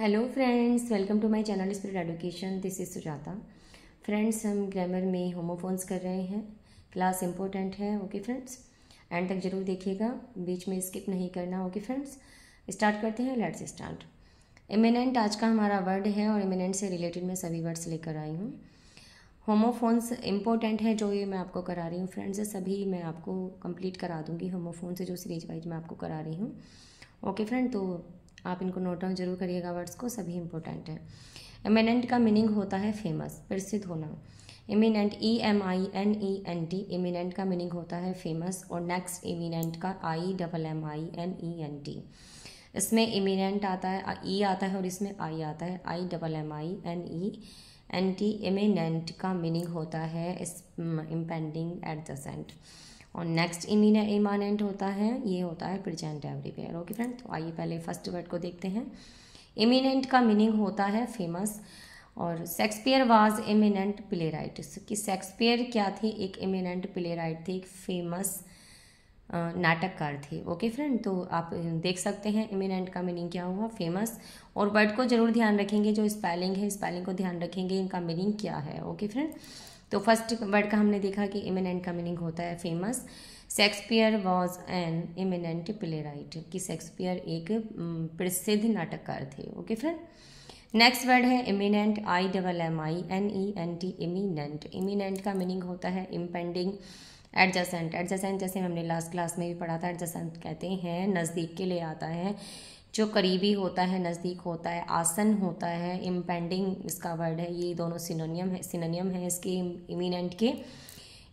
hello friends welcome to my channel spirit education this is Sujata friends हम grammar में homophones कर रहे हैं क्लास इंपॉर्टेंट है ओके फ्रेंड्स एंड तक जरूर देखिएगा बीच में स्किप नहीं करना ओके फ्रेंड्स स्टार्ट करते हैं लेट्स स्टार्ट इमिनेंट आज का हमारा वर्ड है और इमिनेंट से रिलेटेड मैं सभी वर्ड्स लेकर आई हूँ होमोफोन्स इंपॉर्टेंट है जो ये मैं आपको करा रही हूँ फ्रेंड्स सभी मैं आपको कंप्लीट करा दूँगी होमोफोन से जो सीरीज वाइज मैं आपको करा रही हूँ ओके फ्रेंड तो आप इनको नोट डाउन जरूर करिएगा वर्ड्स को सभी इंपॉर्टेंट है एमिनेंट का मीनिंग होता है फेमस प्रसिद्ध होना eminent E M I N E N T imminent का मीनिंग होता है फेमस और नेक्स्ट इमिनेंट का I double M I N E N T इसमें इमिनेंट आता है ई e आता है और इसमें आई आता है I double M I N E N T imminent का मीनिंग होता है इस इम्पेंडिंग एट द सेंट और नेक्स्ट इमीन इमानेंट होता है ये होता है एवरी एवरीवेयर ओके फ्रेंड तो आइए पहले फर्स्ट वर्ड को देखते हैं इमिनेंट का मीनिंग होता है फेमस और Shakespeare was eminent playwright कि शेक्सपियर क्या थे एक इमिनेंट प्ले राइट थे एक फेमस नाटककार थे ओके फ्रेंड तो आप देख सकते हैं इमिनेंट का मीनिंग क्या हुआ फेमस और वर्ड को जरूर ध्यान रखेंगे जो स्पेलिंग है स्पेलिंग को ध्यान रखेंगे इनका मीनिंग क्या है ओके फ्रेंड तो फर्स्ट वर्ड का हमने देखा कि इमिनेंट का मीनिंग होता है famous Shakespeare was an eminent playwright कि शेक्सपियर एक प्रसिद्ध नाटककार थे ओके फ्रेंड नेक्स्ट वर्ड है imminent I double M I N E N T imminent imminent का मीनिंग होता है इम्पेंडिंग एडजसेंट एडजसेंट जैसे हमने लास्ट क्लास में भी पढ़ा था एडजसेंट कहते हैं नज़दीक के लिए आता है जो करीबी होता है नज़दीक होता है आसन होता है इम्पेंडिंग इसका वर्ड है ये दोनों सिनोनियम है सिनोनियम है इसके इमिनेंट के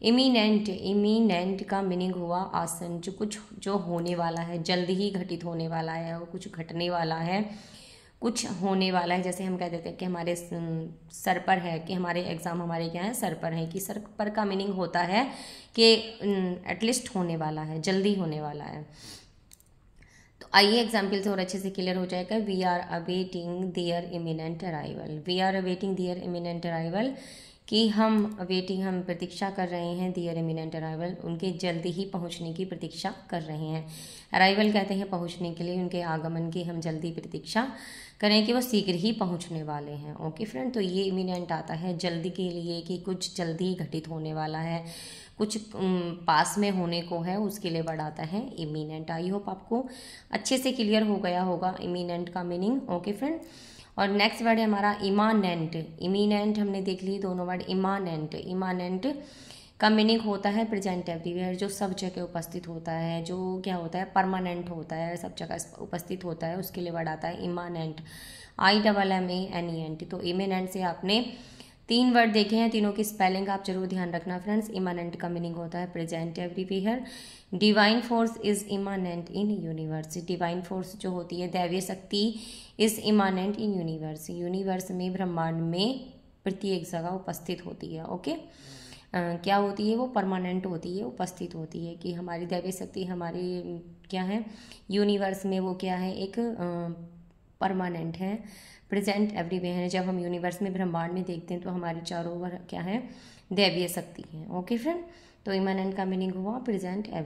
इमिनेंट इमिनेंट का मीनिंग हुआ आसन जो कुछ जो होने वाला है जल्द ही घटित होने वाला है और कुछ घटने वाला है कुछ होने वाला है जैसे हम कह देते हैं कि हमारे सर पर है कि हमारे एग्ज़ाम हमारे क्या है सर पर है कि सर पर का मीनिंग होता है कि एटलीस्ट होने वाला है जल्दी होने वाला है आइए एग्जाम्पल्स और अच्छे से क्लियर हो जाएगा we are awaiting their imminent arrival we are awaiting their imminent arrival कि हम वेटिंग हम प्रतीक्षा कर रहे हैं दियर एमिनेंट अराइवल उनके जल्दी ही पहुंचने की प्रतीक्षा कर रहे हैं अराइवल कहते हैं पहुंचने के लिए उनके आगमन की हम जल्दी प्रतीक्षा करें कि वो शीघ्र ही पहुंचने वाले हैं ओके फ्रेंड तो ये इमिनेंट आता है जल्दी के लिए कि कुछ जल्दी घटित होने वाला है कुछ पास में होने को है उसके लिए वर्ड आता है इमिनेंट आई होप आपको अच्छे से क्लियर हो गया होगा इमिनेंट का मीनिंग ओके फ्रेंड और नेक्स्ट वर्ड है हमारा इमानेंट इमीनेंट हमने देख ली दोनों वर्ड इमानेंट इमानेंट का मीनिंग होता है प्रेजेंट एवरीवेयर जो सब जगह उपस्थित होता है जो क्या होता है परमानेंट होता है सब जगह उपस्थित होता है उसके लिए वर्ड आता है immanent I double M A N E N T तो इमेनेंट से आपने तीन वर्ड देखे हैं तीनों की स्पेलिंग आप जरूर ध्यान रखना फ्रेंड्स इमानेंट का मीनिंग होता है present everywhere divine force is immanent in universe divine force जो होती है दैवीय शक्ति is immanent in universe universe में ब्रह्मांड में प्रत्येक जगह उपस्थित होती है ओके Uh, क्या होती है वो परमानेंट होती है उपस्थित होती है कि हमारी दैवीय शक्ति हमारी क्या है यूनिवर्स में वो क्या है एक uh, परमानेंट हैं प्रेजेंट वे हैं जब हम यूनिवर्स में ब्रह्मांड में देखते हैं तो हमारे चारों ओवर क्या है दैवीय शक्ति हैं ओके फ्रेंड तो इमानेंट का मीनिंग हुआ प्रेजेंट है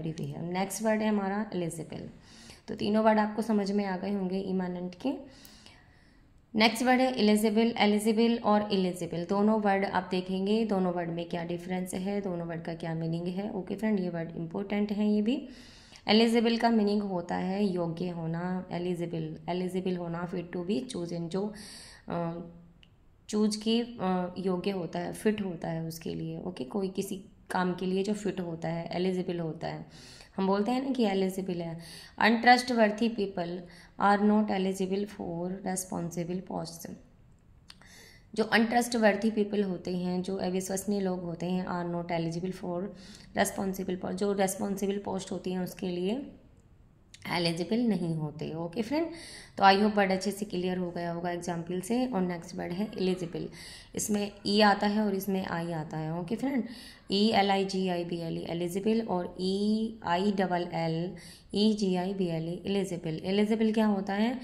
नेक्स्ट वर्ड है हमारा एलिजिबल तो तीनों वर्ड आपको समझ में आ गए होंगे इमानेंट के नेक्स्ट वर्ड है एलिजिबल एलिजिबल और एलिजिबल दोनों वर्ड आप देखेंगे दोनों वर्ड में क्या डिफरेंस है दोनों वर्ड का क्या मीनिंग है ओके okay, फ्रेंड ये वर्ड इंपॉर्टेंट है ये भी एलिजिबल का मीनिंग होता है योग्य होना एलिजिबल एलिजिबल होना फिट टू बी इन जो चूज की योग्य होता है फिट होता है उसके लिए ओके कोई किसी काम के लिए जो फिट होता है एलिजिबल होता है हम बोलते हैं ना कि एलिजिबल है untrustworthy people are not eligible for responsible post जो अनट्रस्टवर्थी पीपल होते हैं जो अविश्वसनीय लोग होते हैं are not eligible for responsible जो रेस्पॉन्सिबल पोस्ट होती हैं उसके लिए एलिजिबल नहीं होते ओके फ्रेंड तो आई होप वर्ड अच्छे से क्लियर हो गया होगा एग्जाम्पल से और नेक्स्ट वर्ड है एलिजिबल इसमें ई e आता है और इसमें आई आता है okay friend E L I G I B L E eligible और E I double L E G I B L E illegible illegible क्या होता है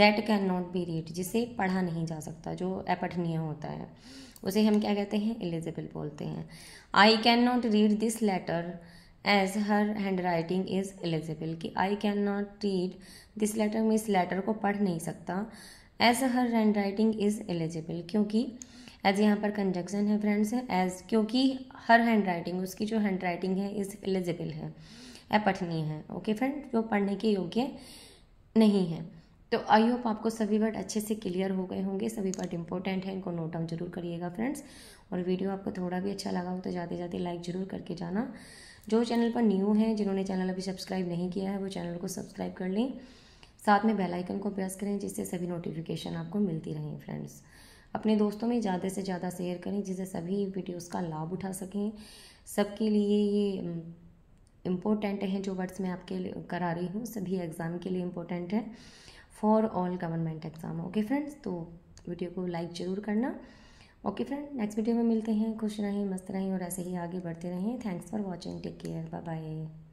that can not be read जिसे पढ़ा नहीं जा सकता जो अपठनीय होता है उसे हम क्या कहते हैं एलिजिबल बोलते हैं I can not read this letter as her handwriting is illegible कि I can not read this letter में इस लेटर को पढ़ नहीं सकता as her handwriting is illegible क्योंकि एज यहाँ पर कंजक्शन है फ्रेंड्स एज क्योंकि हर हैंड राइटिंग उसकी जो हैंड राइटिंग है इज़ एलिजिबल है अपठनीय है ओके फ्रेंड जो पढ़ने के योग्य नहीं है तो आई होप आपको सभी वर्ड अच्छे से क्लियर हो गए होंगे सभी वर्ड इंपॉर्टेंट हैं इनको नोट डाउन जरूर करिएगा फ्रेंड्स और वीडियो आपको थोड़ा भी अच्छा लगा हो तो जाते जाते लाइक ज़रूर करके जाना जो चैनल पर न्यू हैं जिन्होंने चैनल अभी सब्सक्राइब नहीं किया है वो चैनल को सब्सक्राइब कर लें साथ में बेल आइकन को प्रेस करें जिससे सभी नोटिफिकेशन आपको मिलती रहें फ्रेंड्स अपने दोस्तों में ज़्यादा से ज़्यादा शेयर करें जिससे सभी वीडियोज़ का लाभ उठा सकें सबके लिए ये इम्पोर्टेंट हैं जो वर्ड्स मैं आपके लिए करा रही हूँ सभी एग्ज़ाम के लिए इम्पोर्टेंट है for all government exam okay friends तो वीडियो को लाइक ज़रूर करना ओके फ्रेंड नेक्स्ट वीडियो में मिलते हैं खुश रहें मस्त रहें और ऐसे ही आगे बढ़ते रहें thanks for watching take care bye bye